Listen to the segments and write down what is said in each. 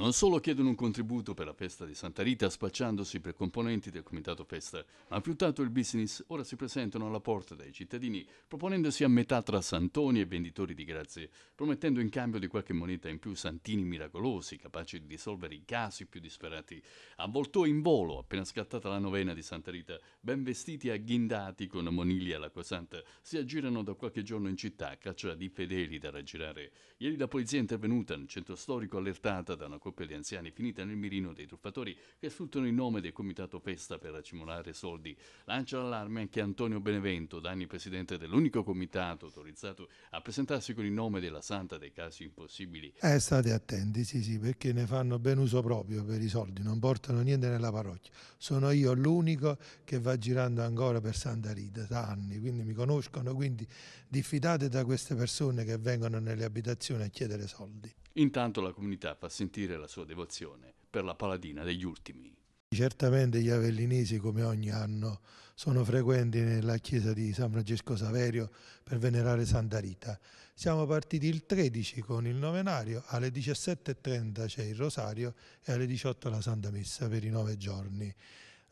non solo chiedono un contributo per la festa di Santa Rita spacciandosi per componenti del comitato festa, ma più tanto il business ora si presentano alla porta dei cittadini proponendosi a metà tra santoni e venditori di grazie, promettendo in cambio di qualche moneta in più santini miracolosi capaci di risolvere i casi più disperati. Avvoltò in volo, appena scattata la novena di Santa Rita, ben vestiti e agghindati con moniglia all'acqua santa, si aggirano da qualche giorno in città a caccia di fedeli da raggirare. Ieri la polizia è intervenuta nel centro storico allertata da una coppia di anziani finita nel mirino dei truffatori che sfruttano il nome del comitato festa per accumulare soldi. Lancia l'allarme anche Antonio Benevento, da anni presidente dell'unico comitato autorizzato a presentarsi con il nome della santa dei casi impossibili. Eh, state attenti, sì, sì, perché ne fanno ben uso proprio per i soldi, non portano niente nella parrocchia. Sono io l'unico che va girando ancora per Santa Rita da anni, quindi mi conoscono, quindi diffidate da queste persone che vengono nelle abitazioni a chiedere soldi. Intanto la comunità fa sentire la sua devozione per la paladina degli ultimi. Certamente gli avellinesi, come ogni anno, sono frequenti nella chiesa di San Francesco Saverio per venerare Santa Rita. Siamo partiti il 13 con il novenario, alle 17.30 c'è il rosario e alle 18 la Santa Messa per i nove giorni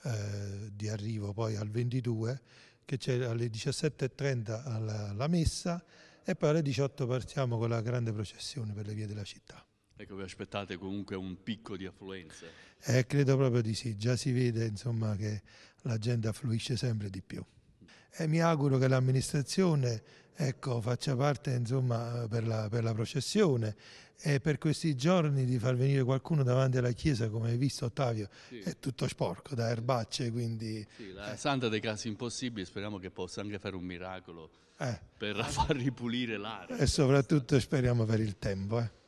eh, di arrivo poi al 22, che c'è alle 17.30 la, la messa e poi alle 18 partiamo con la grande processione per le vie della città. Ecco, vi aspettate comunque un picco di affluenza? Eh, credo proprio di sì, già si vede insomma, che la gente affluisce sempre di più e mi auguro che l'amministrazione ecco, faccia parte insomma, per, la, per, la, processione e per questi giorni di far venire qualcuno davanti alla chiesa, come hai visto Ottavio, sì. è tutto sporco da erbacce. Quindi, sì, la eh. santa dei casi impossibili, speriamo che possa anche fare un miracolo eh. per far ripulire l'aria. E soprattutto speriamo per il tempo. Eh.